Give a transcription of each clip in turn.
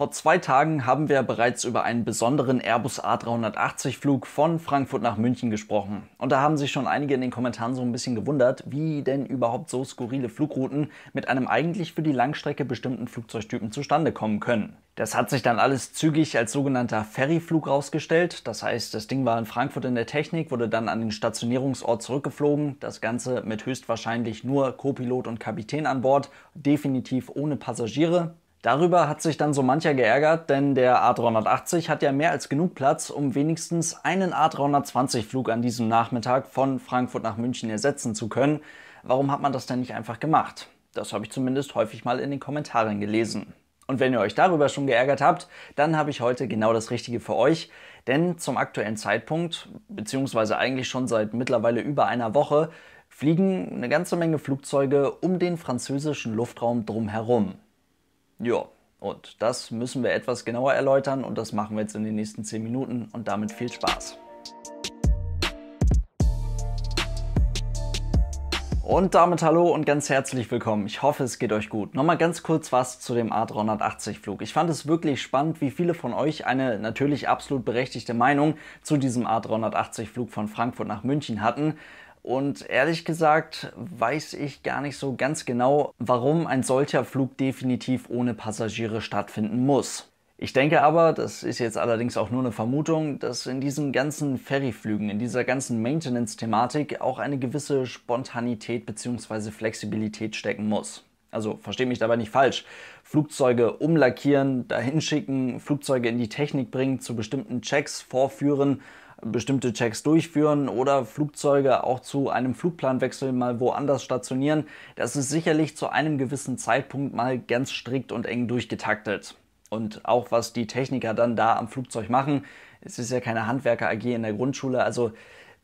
Vor zwei Tagen haben wir bereits über einen besonderen Airbus A380-Flug von Frankfurt nach München gesprochen. Und da haben sich schon einige in den Kommentaren so ein bisschen gewundert, wie denn überhaupt so skurrile Flugrouten mit einem eigentlich für die Langstrecke bestimmten Flugzeugtypen zustande kommen können. Das hat sich dann alles zügig als sogenannter Ferryflug rausgestellt. Das heißt, das Ding war in Frankfurt in der Technik, wurde dann an den Stationierungsort zurückgeflogen. Das Ganze mit höchstwahrscheinlich nur Co-Pilot und Kapitän an Bord, definitiv ohne Passagiere. Darüber hat sich dann so mancher geärgert, denn der A380 hat ja mehr als genug Platz, um wenigstens einen A320-Flug an diesem Nachmittag von Frankfurt nach München ersetzen zu können. Warum hat man das denn nicht einfach gemacht? Das habe ich zumindest häufig mal in den Kommentaren gelesen. Und wenn ihr euch darüber schon geärgert habt, dann habe ich heute genau das Richtige für euch. Denn zum aktuellen Zeitpunkt, beziehungsweise eigentlich schon seit mittlerweile über einer Woche, fliegen eine ganze Menge Flugzeuge um den französischen Luftraum drumherum. Ja, und das müssen wir etwas genauer erläutern und das machen wir jetzt in den nächsten 10 Minuten und damit viel Spaß. Und damit hallo und ganz herzlich willkommen. Ich hoffe, es geht euch gut. Nochmal ganz kurz was zu dem A380-Flug. Ich fand es wirklich spannend, wie viele von euch eine natürlich absolut berechtigte Meinung zu diesem A380-Flug von Frankfurt nach München hatten. Und ehrlich gesagt weiß ich gar nicht so ganz genau, warum ein solcher Flug definitiv ohne Passagiere stattfinden muss. Ich denke aber, das ist jetzt allerdings auch nur eine Vermutung, dass in diesen ganzen Ferryflügen, in dieser ganzen Maintenance-Thematik auch eine gewisse Spontanität bzw. Flexibilität stecken muss. Also versteht mich dabei nicht falsch. Flugzeuge umlackieren, dahin schicken, Flugzeuge in die Technik bringen, zu bestimmten Checks vorführen bestimmte Checks durchführen oder Flugzeuge auch zu einem Flugplanwechsel mal woanders stationieren. Das ist sicherlich zu einem gewissen Zeitpunkt mal ganz strikt und eng durchgetaktet. Und auch was die Techniker dann da am Flugzeug machen, es ist ja keine Handwerker AG in der Grundschule, also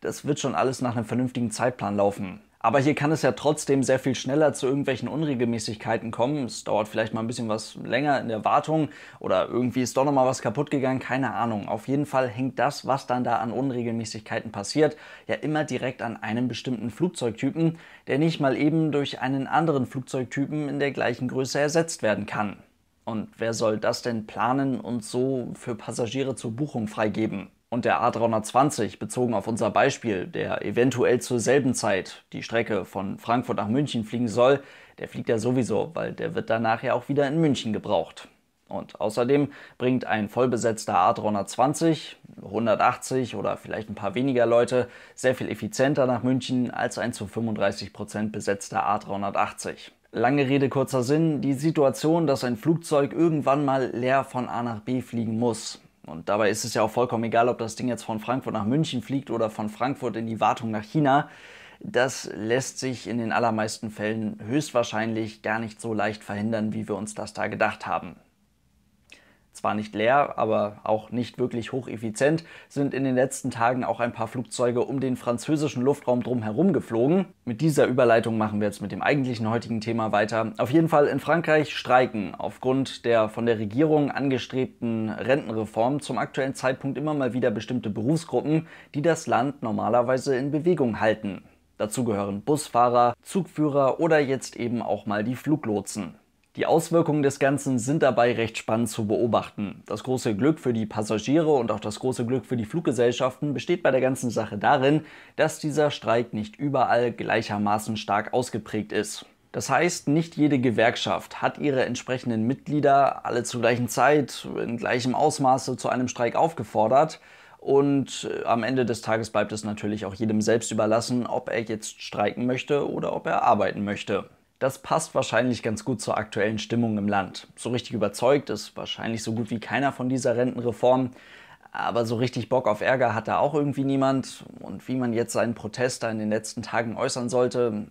das wird schon alles nach einem vernünftigen Zeitplan laufen. Aber hier kann es ja trotzdem sehr viel schneller zu irgendwelchen Unregelmäßigkeiten kommen. Es dauert vielleicht mal ein bisschen was länger in der Wartung oder irgendwie ist doch nochmal was kaputt gegangen, keine Ahnung. Auf jeden Fall hängt das, was dann da an Unregelmäßigkeiten passiert, ja immer direkt an einem bestimmten Flugzeugtypen, der nicht mal eben durch einen anderen Flugzeugtypen in der gleichen Größe ersetzt werden kann. Und wer soll das denn planen und so für Passagiere zur Buchung freigeben? und der A320 bezogen auf unser Beispiel, der eventuell zur selben Zeit die Strecke von Frankfurt nach München fliegen soll, der fliegt ja sowieso, weil der wird danach ja auch wieder in München gebraucht. Und außerdem bringt ein vollbesetzter A320 180 oder vielleicht ein paar weniger Leute sehr viel effizienter nach München als ein zu 35% Prozent besetzter A380. Lange Rede, kurzer Sinn, die Situation, dass ein Flugzeug irgendwann mal leer von A nach B fliegen muss, und dabei ist es ja auch vollkommen egal, ob das Ding jetzt von Frankfurt nach München fliegt oder von Frankfurt in die Wartung nach China. Das lässt sich in den allermeisten Fällen höchstwahrscheinlich gar nicht so leicht verhindern, wie wir uns das da gedacht haben zwar nicht leer, aber auch nicht wirklich hocheffizient, sind in den letzten Tagen auch ein paar Flugzeuge um den französischen Luftraum drumherum geflogen. Mit dieser Überleitung machen wir jetzt mit dem eigentlichen heutigen Thema weiter. Auf jeden Fall in Frankreich streiken aufgrund der von der Regierung angestrebten Rentenreform zum aktuellen Zeitpunkt immer mal wieder bestimmte Berufsgruppen, die das Land normalerweise in Bewegung halten. Dazu gehören Busfahrer, Zugführer oder jetzt eben auch mal die Fluglotsen. Die Auswirkungen des Ganzen sind dabei recht spannend zu beobachten. Das große Glück für die Passagiere und auch das große Glück für die Fluggesellschaften besteht bei der ganzen Sache darin, dass dieser Streik nicht überall gleichermaßen stark ausgeprägt ist. Das heißt, nicht jede Gewerkschaft hat ihre entsprechenden Mitglieder alle zur gleichen Zeit, in gleichem Ausmaße zu einem Streik aufgefordert. Und äh, am Ende des Tages bleibt es natürlich auch jedem selbst überlassen, ob er jetzt streiken möchte oder ob er arbeiten möchte. Das passt wahrscheinlich ganz gut zur aktuellen Stimmung im Land. So richtig überzeugt ist wahrscheinlich so gut wie keiner von dieser Rentenreform. Aber so richtig Bock auf Ärger hat da auch irgendwie niemand. Und wie man jetzt seinen Protest da in den letzten Tagen äußern sollte,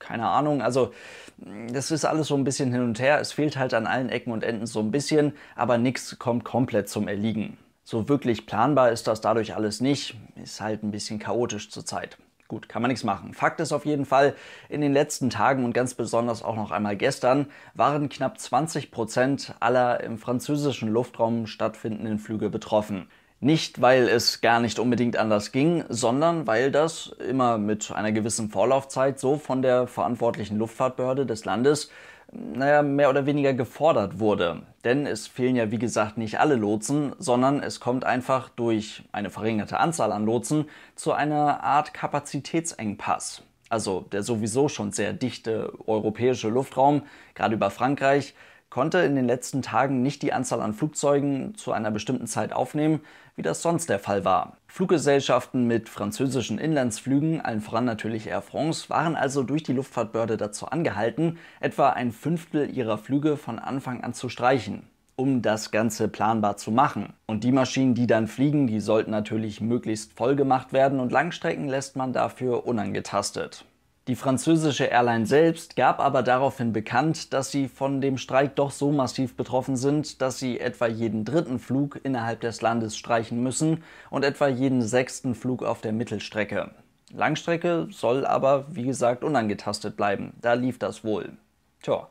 keine Ahnung. Also, das ist alles so ein bisschen hin und her. Es fehlt halt an allen Ecken und Enden so ein bisschen, aber nichts kommt komplett zum Erliegen. So wirklich planbar ist das dadurch alles nicht. Ist halt ein bisschen chaotisch zurzeit gut, kann man nichts machen. Fakt ist auf jeden Fall, in den letzten Tagen und ganz besonders auch noch einmal gestern waren knapp 20 Prozent aller im französischen Luftraum stattfindenden Flüge betroffen. Nicht, weil es gar nicht unbedingt anders ging, sondern weil das immer mit einer gewissen Vorlaufzeit so von der verantwortlichen Luftfahrtbehörde des Landes naja, mehr oder weniger gefordert wurde. Denn es fehlen ja, wie gesagt, nicht alle Lotsen, sondern es kommt einfach durch eine verringerte Anzahl an Lotsen zu einer Art Kapazitätsengpass. Also der sowieso schon sehr dichte europäische Luftraum, gerade über Frankreich, konnte in den letzten Tagen nicht die Anzahl an Flugzeugen zu einer bestimmten Zeit aufnehmen, wie das sonst der Fall war. Fluggesellschaften mit französischen Inlandsflügen, allen voran natürlich Air France, waren also durch die Luftfahrtbehörde dazu angehalten, etwa ein Fünftel ihrer Flüge von Anfang an zu streichen um das Ganze planbar zu machen. Und die Maschinen, die dann fliegen, die sollten natürlich möglichst voll gemacht werden und Langstrecken lässt man dafür unangetastet. Die französische Airline selbst gab aber daraufhin bekannt, dass sie von dem Streik doch so massiv betroffen sind, dass sie etwa jeden dritten Flug innerhalb des Landes streichen müssen und etwa jeden sechsten Flug auf der Mittelstrecke. Langstrecke soll aber, wie gesagt, unangetastet bleiben. Da lief das wohl. Tja,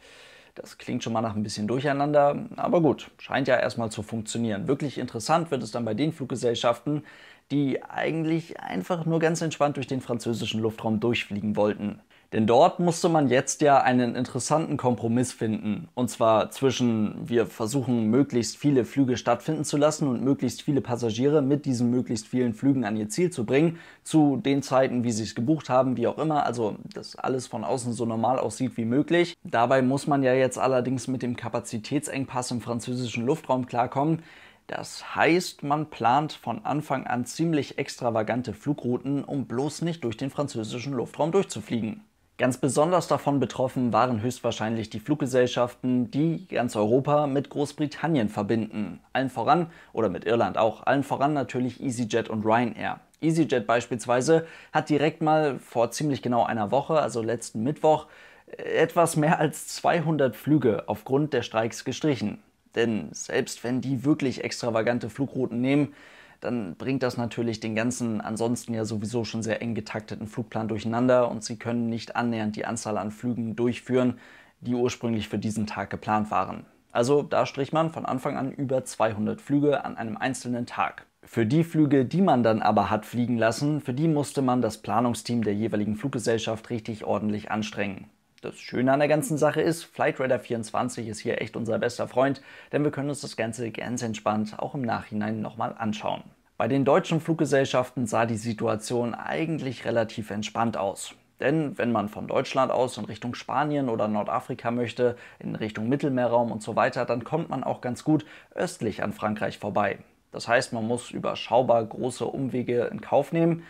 das klingt schon mal nach ein bisschen Durcheinander, aber gut, scheint ja erstmal zu funktionieren. Wirklich interessant wird es dann bei den Fluggesellschaften, die eigentlich einfach nur ganz entspannt durch den französischen Luftraum durchfliegen wollten. Denn dort musste man jetzt ja einen interessanten Kompromiss finden. Und zwar zwischen, wir versuchen möglichst viele Flüge stattfinden zu lassen und möglichst viele Passagiere mit diesen möglichst vielen Flügen an ihr Ziel zu bringen, zu den Zeiten, wie sie es gebucht haben, wie auch immer. Also, dass alles von außen so normal aussieht wie möglich. Dabei muss man ja jetzt allerdings mit dem Kapazitätsengpass im französischen Luftraum klarkommen das heißt, man plant von Anfang an ziemlich extravagante Flugrouten, um bloß nicht durch den französischen Luftraum durchzufliegen. Ganz besonders davon betroffen waren höchstwahrscheinlich die Fluggesellschaften, die ganz Europa mit Großbritannien verbinden. Allen voran, oder mit Irland auch, allen voran natürlich EasyJet und Ryanair. EasyJet beispielsweise hat direkt mal vor ziemlich genau einer Woche, also letzten Mittwoch, äh, etwas mehr als 200 Flüge aufgrund der Streiks gestrichen. Denn selbst wenn die wirklich extravagante Flugrouten nehmen, dann bringt das natürlich den ganzen ansonsten ja sowieso schon sehr eng getakteten Flugplan durcheinander und sie können nicht annähernd die Anzahl an Flügen durchführen, die ursprünglich für diesen Tag geplant waren. Also da strich man von Anfang an über 200 Flüge an einem einzelnen Tag. Für die Flüge, die man dann aber hat fliegen lassen, für die musste man das Planungsteam der jeweiligen Fluggesellschaft richtig ordentlich anstrengen. Das Schöne an der ganzen Sache ist, Flightradar 24 ist hier echt unser bester Freund, denn wir können uns das Ganze ganz entspannt auch im Nachhinein nochmal anschauen. Bei den deutschen Fluggesellschaften sah die Situation eigentlich relativ entspannt aus. Denn wenn man von Deutschland aus in Richtung Spanien oder Nordafrika möchte, in Richtung Mittelmeerraum und so weiter, dann kommt man auch ganz gut östlich an Frankreich vorbei. Das heißt, man muss überschaubar große Umwege in Kauf nehmen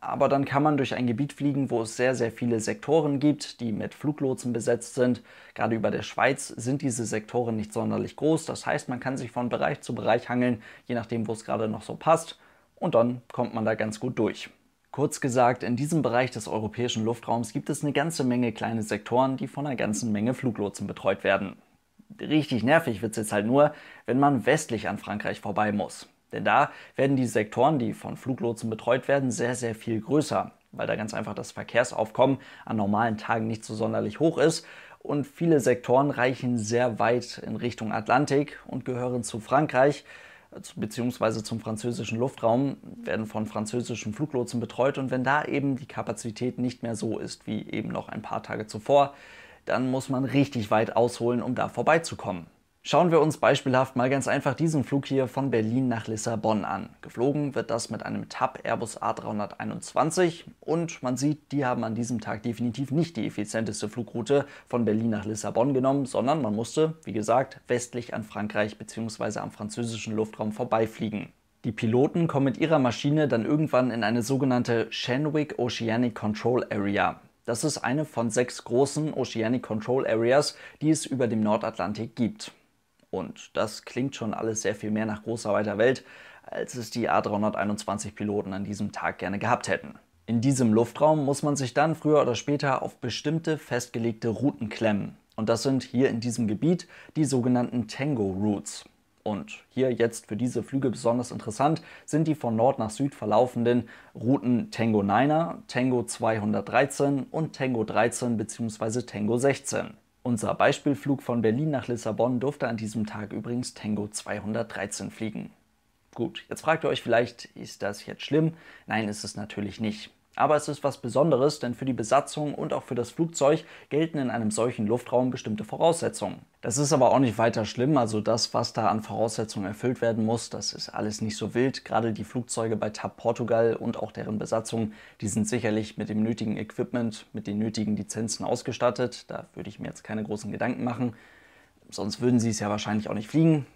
aber dann kann man durch ein Gebiet fliegen, wo es sehr, sehr viele Sektoren gibt, die mit Fluglotsen besetzt sind. Gerade über der Schweiz sind diese Sektoren nicht sonderlich groß. Das heißt, man kann sich von Bereich zu Bereich hangeln, je nachdem, wo es gerade noch so passt. Und dann kommt man da ganz gut durch. Kurz gesagt, in diesem Bereich des europäischen Luftraums gibt es eine ganze Menge kleine Sektoren, die von einer ganzen Menge Fluglotsen betreut werden. Richtig nervig wird es jetzt halt nur, wenn man westlich an Frankreich vorbei muss. Denn da werden die Sektoren, die von Fluglotsen betreut werden, sehr, sehr viel größer, weil da ganz einfach das Verkehrsaufkommen an normalen Tagen nicht so sonderlich hoch ist. Und viele Sektoren reichen sehr weit in Richtung Atlantik und gehören zu Frankreich beziehungsweise zum französischen Luftraum, werden von französischen Fluglotsen betreut. Und wenn da eben die Kapazität nicht mehr so ist wie eben noch ein paar Tage zuvor, dann muss man richtig weit ausholen, um da vorbeizukommen. Schauen wir uns beispielhaft mal ganz einfach diesen Flug hier von Berlin nach Lissabon an. Geflogen wird das mit einem TAP Airbus A321 und man sieht, die haben an diesem Tag definitiv nicht die effizienteste Flugroute von Berlin nach Lissabon genommen, sondern man musste, wie gesagt, westlich an Frankreich bzw. am französischen Luftraum vorbeifliegen. Die Piloten kommen mit ihrer Maschine dann irgendwann in eine sogenannte Shenwick Oceanic Control Area. Das ist eine von sechs großen Oceanic Control Areas, die es über dem Nordatlantik gibt. Und das klingt schon alles sehr viel mehr nach großer weiter Welt, als es die A321-Piloten an diesem Tag gerne gehabt hätten. In diesem Luftraum muss man sich dann früher oder später auf bestimmte festgelegte Routen klemmen. Und das sind hier in diesem Gebiet die sogenannten Tango Routes. Und hier jetzt für diese Flüge besonders interessant sind die von Nord nach Süd verlaufenden Routen Tango 9er, Tango 213 und Tango 13 bzw. Tango 16. Unser Beispielflug von Berlin nach Lissabon durfte an diesem Tag übrigens Tango 213 fliegen. Gut, jetzt fragt ihr euch vielleicht, ist das jetzt schlimm? Nein, ist es natürlich nicht. Aber es ist was Besonderes, denn für die Besatzung und auch für das Flugzeug gelten in einem solchen Luftraum bestimmte Voraussetzungen. Das ist aber auch nicht weiter schlimm, also das, was da an Voraussetzungen erfüllt werden muss, das ist alles nicht so wild. Gerade die Flugzeuge bei TAP Portugal und auch deren Besatzung, die sind sicherlich mit dem nötigen Equipment, mit den nötigen Lizenzen ausgestattet. Da würde ich mir jetzt keine großen Gedanken machen. Sonst würden sie es ja wahrscheinlich auch nicht fliegen.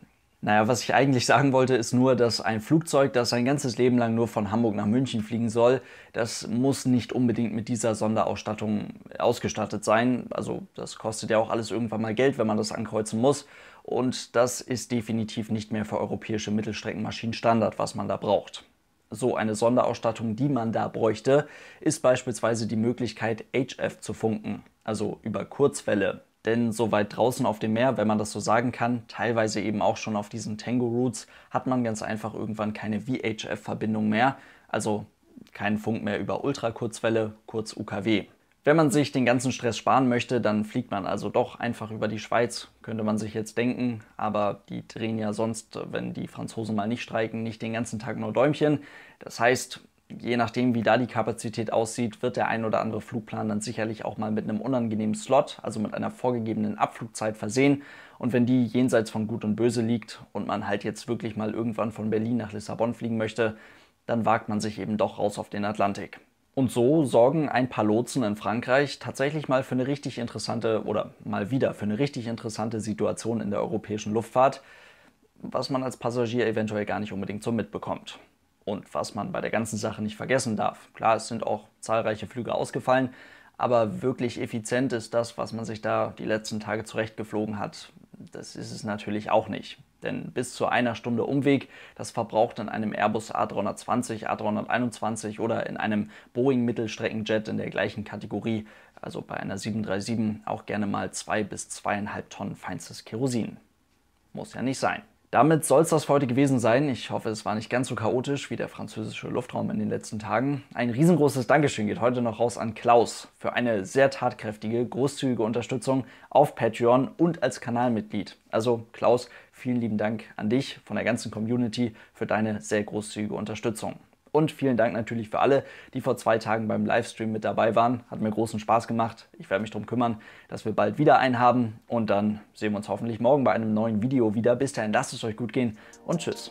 Naja, was ich eigentlich sagen wollte, ist nur, dass ein Flugzeug, das sein ganzes Leben lang nur von Hamburg nach München fliegen soll, das muss nicht unbedingt mit dieser Sonderausstattung ausgestattet sein. Also das kostet ja auch alles irgendwann mal Geld, wenn man das ankreuzen muss. Und das ist definitiv nicht mehr für europäische Mittelstreckenmaschinen Standard, was man da braucht. So eine Sonderausstattung, die man da bräuchte, ist beispielsweise die Möglichkeit, HF zu funken, also über Kurzwelle. Denn so weit draußen auf dem Meer, wenn man das so sagen kann, teilweise eben auch schon auf diesen Tango Routes, hat man ganz einfach irgendwann keine VHF-Verbindung mehr, also keinen Funk mehr über Ultrakurzwelle, kurz UKW. Wenn man sich den ganzen Stress sparen möchte, dann fliegt man also doch einfach über die Schweiz, könnte man sich jetzt denken. Aber die drehen ja sonst, wenn die Franzosen mal nicht streiken, nicht den ganzen Tag nur Däumchen. Das heißt, je nachdem, wie da die Kapazität aussieht, wird der ein oder andere Flugplan dann sicherlich auch mal mit einem unangenehmen Slot, also mit einer vorgegebenen Abflugzeit versehen. Und wenn die jenseits von Gut und Böse liegt und man halt jetzt wirklich mal irgendwann von Berlin nach Lissabon fliegen möchte, dann wagt man sich eben doch raus auf den Atlantik. Und so sorgen ein paar Lotsen in Frankreich tatsächlich mal für eine richtig interessante oder mal wieder für eine richtig interessante Situation in der europäischen Luftfahrt, was man als Passagier eventuell gar nicht unbedingt so mitbekommt. Und was man bei der ganzen Sache nicht vergessen darf, klar, es sind auch zahlreiche Flüge ausgefallen, aber wirklich effizient ist das, was man sich da die letzten Tage zurechtgeflogen hat. Das ist es natürlich auch nicht. Denn bis zu einer Stunde Umweg, das verbraucht in einem Airbus A320, A321 oder in einem Boeing Mittelstreckenjet in der gleichen Kategorie, also bei einer 737, auch gerne mal zwei bis zweieinhalb Tonnen feinstes Kerosin. Muss ja nicht sein. Damit soll es das für heute gewesen sein. Ich hoffe, es war nicht ganz so chaotisch wie der französische Luftraum in den letzten Tagen. Ein riesengroßes Dankeschön geht heute noch raus an Klaus für eine sehr tatkräftige, großzügige Unterstützung auf Patreon und als Kanalmitglied. Also Klaus, vielen lieben Dank an dich von der ganzen Community für deine sehr großzügige Unterstützung. Und vielen Dank natürlich für alle, die vor zwei Tagen beim Livestream mit dabei waren. Hat mir großen Spaß gemacht. Ich werde mich darum kümmern, dass wir bald wieder einen haben. Und dann sehen wir uns hoffentlich morgen bei einem neuen Video wieder. Bis dahin, lasst es euch gut gehen und tschüss.